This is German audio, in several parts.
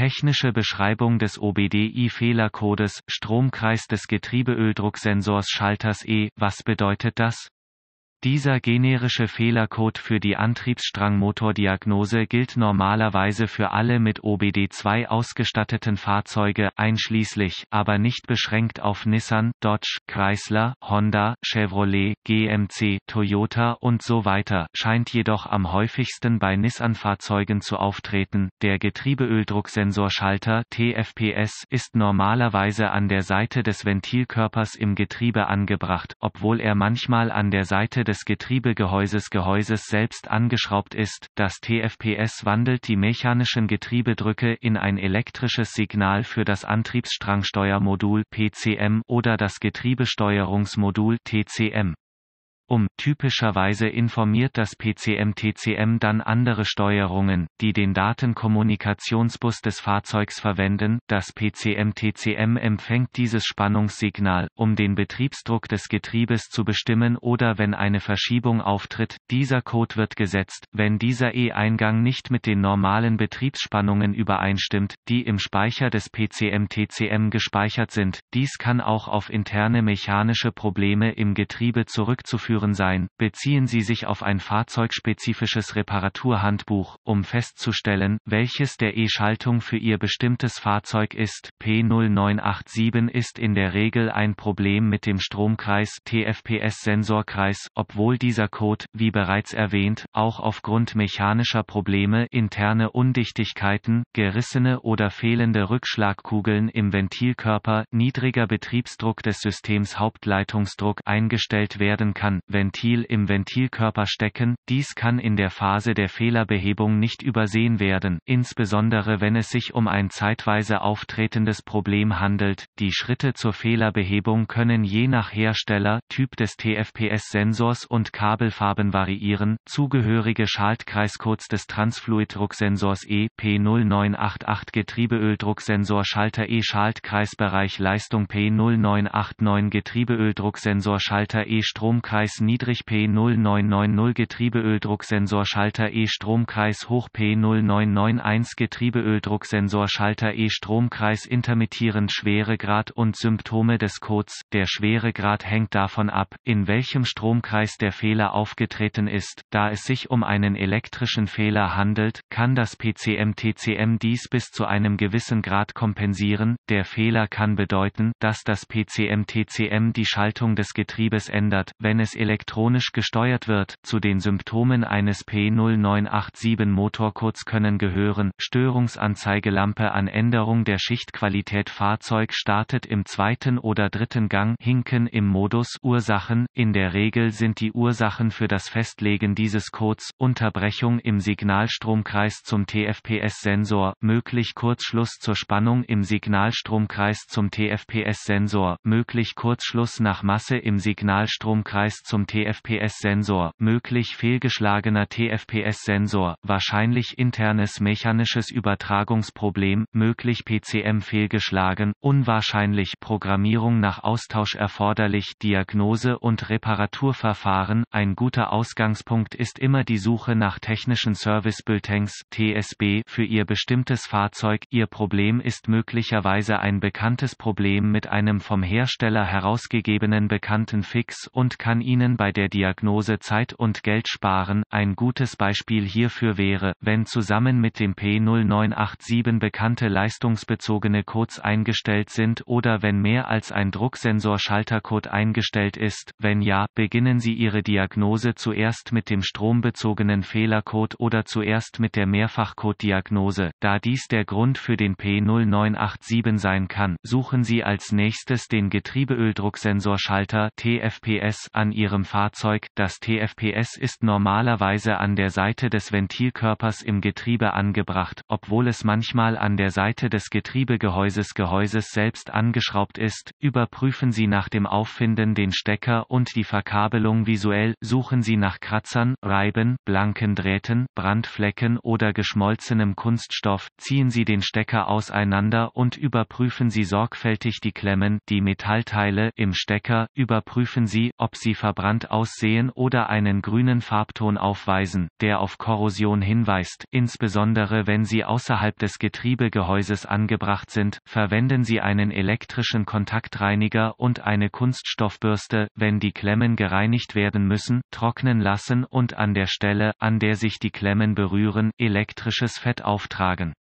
Technische Beschreibung des OBDI-Fehlercodes, Stromkreis des Getriebeöldrucksensors Schalters E, was bedeutet das? Dieser generische Fehlercode für die Antriebsstrangmotordiagnose gilt normalerweise für alle mit OBD2 ausgestatteten Fahrzeuge einschließlich, aber nicht beschränkt auf Nissan, Dodge, Chrysler, Honda, Chevrolet, GMC, Toyota und so weiter, scheint jedoch am häufigsten bei Nissan-Fahrzeugen zu auftreten. Der Getriebeöldrucksensorschalter TFPS ist normalerweise an der Seite des Ventilkörpers im Getriebe angebracht, obwohl er manchmal an der Seite des Getriebegehäuses Gehäuses selbst angeschraubt ist. Das TFPS wandelt die mechanischen Getriebedrücke in ein elektrisches Signal für das Antriebsstrangsteuermodul PCM oder das Getriebesteuerungsmodul TCM um. Typischerweise informiert das PCM-TCM dann andere Steuerungen, die den Datenkommunikationsbus des Fahrzeugs verwenden. Das PCM-TCM empfängt dieses Spannungssignal, um den Betriebsdruck des Getriebes zu bestimmen oder wenn eine Verschiebung auftritt, dieser Code wird gesetzt, wenn dieser E-Eingang nicht mit den normalen Betriebsspannungen übereinstimmt, die im Speicher des PCM-TCM gespeichert sind. Dies kann auch auf interne mechanische Probleme im Getriebe zurückzuführen durchzuführen sein, beziehen Sie sich auf ein fahrzeugspezifisches Reparaturhandbuch, um festzustellen, welches der E-Schaltung für Ihr bestimmtes Fahrzeug ist. P0987 ist in der Regel ein Problem mit dem Stromkreis TFPS-Sensorkreis, obwohl dieser Code, wie bereits erwähnt, auch aufgrund mechanischer Probleme interne Undichtigkeiten, gerissene oder fehlende Rückschlagkugeln im Ventilkörper, niedriger Betriebsdruck des Systems Hauptleitungsdruck eingestellt werden kann, Ventil im Ventilkörper stecken, dies kann in der Phase der Fehlerbehebung nicht übersehen werden, insbesondere wenn es sich um ein zeitweise auftretendes Problem handelt. Die Schritte zur Fehlerbehebung können je nach Hersteller, Typ des TFPS-Sensors und Kabelfarben variieren. Zugehörige Schaltkreiscodes des Transfluiddrucksensors E P0988 Getriebeöldrucksensor Schalter E Schaltkreisbereich Leistung P0989 Getriebeöldrucksensor Schalter E Stromkreis Stromkreis niedrig P0990 Getriebeöldrucksensor Schalter E Stromkreis hoch P0991 Getriebeöldrucksensor Schalter E Stromkreis intermittierend Schweregrad und Symptome des Codes. Der Schweregrad hängt davon ab, in welchem Stromkreis der Fehler aufgetreten ist. Da es sich um einen elektrischen Fehler handelt, kann das PCM-TCM dies bis zu einem gewissen Grad kompensieren. Der Fehler kann bedeuten, dass das PCM-TCM die Schaltung des Getriebes ändert, wenn es elektronisch gesteuert wird. Zu den Symptomen eines P0987 Motorcodes können gehören, Störungsanzeigelampe an Änderung der Schichtqualität Fahrzeug startet im zweiten oder dritten Gang, Hinken im Modus, Ursachen, in der Regel sind die Ursachen für das Festlegen dieses Codes, Unterbrechung im Signalstromkreis zum TFPS-Sensor, möglich Kurzschluss zur Spannung im Signalstromkreis zum TFPS-Sensor, möglich Kurzschluss nach Masse im Signalstromkreis zum TFPS-Sensor, möglich fehlgeschlagener TFPS-Sensor, wahrscheinlich internes mechanisches Übertragungsproblem, möglich PCM fehlgeschlagen, unwahrscheinlich Programmierung nach Austausch erforderlich Diagnose und Reparaturverfahren. Ein guter Ausgangspunkt ist immer die Suche nach technischen Service Bulletins TSB für Ihr bestimmtes Fahrzeug. Ihr Problem ist möglicherweise ein bekanntes Problem mit einem vom Hersteller herausgegebenen bekannten Fix und kann Ihnen Ihnen bei der Diagnose Zeit und Geld sparen. Ein gutes Beispiel hierfür wäre, wenn zusammen mit dem P0987 bekannte leistungsbezogene Codes eingestellt sind oder wenn mehr als ein Drucksensor-Schaltercode eingestellt ist. Wenn ja, beginnen Sie Ihre Diagnose zuerst mit dem strombezogenen Fehlercode oder zuerst mit der Mehrfachcode-Diagnose. Da dies der Grund für den P0987 sein kann, suchen Sie als nächstes den Getriebeöldrucksensor-Schalter TFPS an Ihrem ihrem Fahrzeug, das TFPS ist normalerweise an der Seite des Ventilkörpers im Getriebe angebracht, obwohl es manchmal an der Seite des Getriebegehäuses Gehäuses selbst angeschraubt ist, überprüfen Sie nach dem Auffinden den Stecker und die Verkabelung visuell, suchen Sie nach Kratzern, Reiben, blanken Drähten, Brandflecken oder geschmolzenem Kunststoff, ziehen Sie den Stecker auseinander und überprüfen Sie sorgfältig die Klemmen, die Metallteile im Stecker, überprüfen Sie, ob sie verbraucht verbrannt aussehen oder einen grünen Farbton aufweisen, der auf Korrosion hinweist, insbesondere wenn sie außerhalb des Getriebegehäuses angebracht sind, verwenden Sie einen elektrischen Kontaktreiniger und eine Kunststoffbürste, wenn die Klemmen gereinigt werden müssen, trocknen lassen und an der Stelle, an der sich die Klemmen berühren, elektrisches Fett auftragen.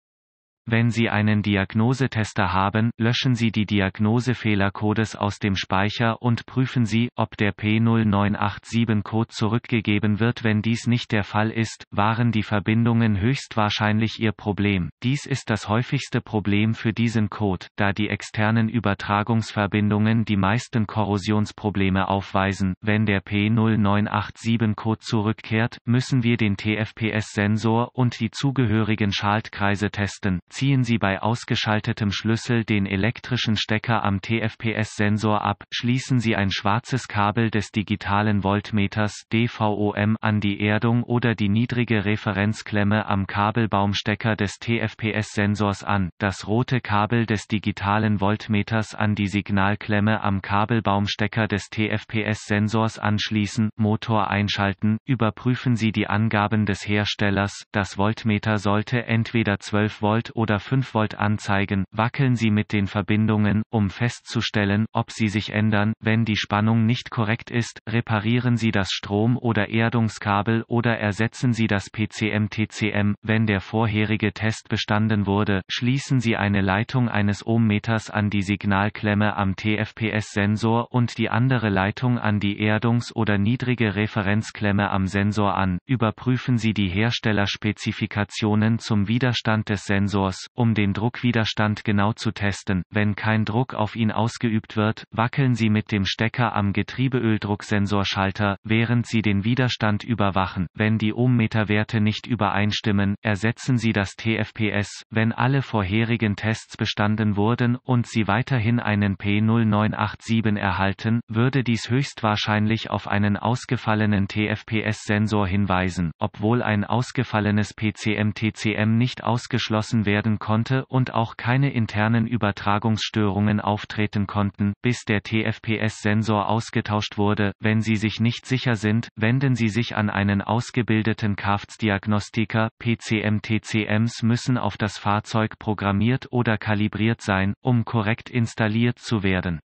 Wenn Sie einen Diagnosetester haben, löschen Sie die Diagnosefehlercodes aus dem Speicher und prüfen Sie, ob der P0987-Code zurückgegeben wird. Wenn dies nicht der Fall ist, waren die Verbindungen höchstwahrscheinlich Ihr Problem. Dies ist das häufigste Problem für diesen Code, da die externen Übertragungsverbindungen die meisten Korrosionsprobleme aufweisen. Wenn der P0987-Code zurückkehrt, müssen wir den TFPS-Sensor und die zugehörigen Schaltkreise testen ziehen Sie bei ausgeschaltetem Schlüssel den elektrischen Stecker am TFPS-Sensor ab, schließen Sie ein schwarzes Kabel des digitalen Voltmeters DVOM an die Erdung oder die niedrige Referenzklemme am Kabelbaumstecker des TFPS-Sensors an, das rote Kabel des digitalen Voltmeters an die Signalklemme am Kabelbaumstecker des TFPS-Sensors anschließen, Motor einschalten, überprüfen Sie die Angaben des Herstellers, das Voltmeter sollte entweder 12 Volt oder oder 5 Volt anzeigen, wackeln Sie mit den Verbindungen, um festzustellen, ob sie sich ändern, wenn die Spannung nicht korrekt ist, reparieren Sie das Strom- oder Erdungskabel oder ersetzen Sie das PCM-TCM, wenn der vorherige Test bestanden wurde, schließen Sie eine Leitung eines Ohmmeters an die Signalklemme am TFPS-Sensor und die andere Leitung an die Erdungs- oder niedrige Referenzklemme am Sensor an, überprüfen Sie die Herstellerspezifikationen zum Widerstand des Sensors das, um den Druckwiderstand genau zu testen. Wenn kein Druck auf ihn ausgeübt wird, wackeln Sie mit dem Stecker am Getriebeöldrucksensorschalter, während Sie den Widerstand überwachen. Wenn die Ohmmeterwerte nicht übereinstimmen, ersetzen Sie das TFPS. Wenn alle vorherigen Tests bestanden wurden und Sie weiterhin einen P0987 erhalten, würde dies höchstwahrscheinlich auf einen ausgefallenen TFPS-Sensor hinweisen, obwohl ein ausgefallenes PCM-TCM nicht ausgeschlossen werden werden konnte und auch keine internen Übertragungsstörungen auftreten konnten, bis der TFPS-Sensor ausgetauscht wurde. Wenn Sie sich nicht sicher sind, wenden Sie sich an einen ausgebildeten Kraftsdiagnostiker. PCM-TCMs müssen auf das Fahrzeug programmiert oder kalibriert sein, um korrekt installiert zu werden.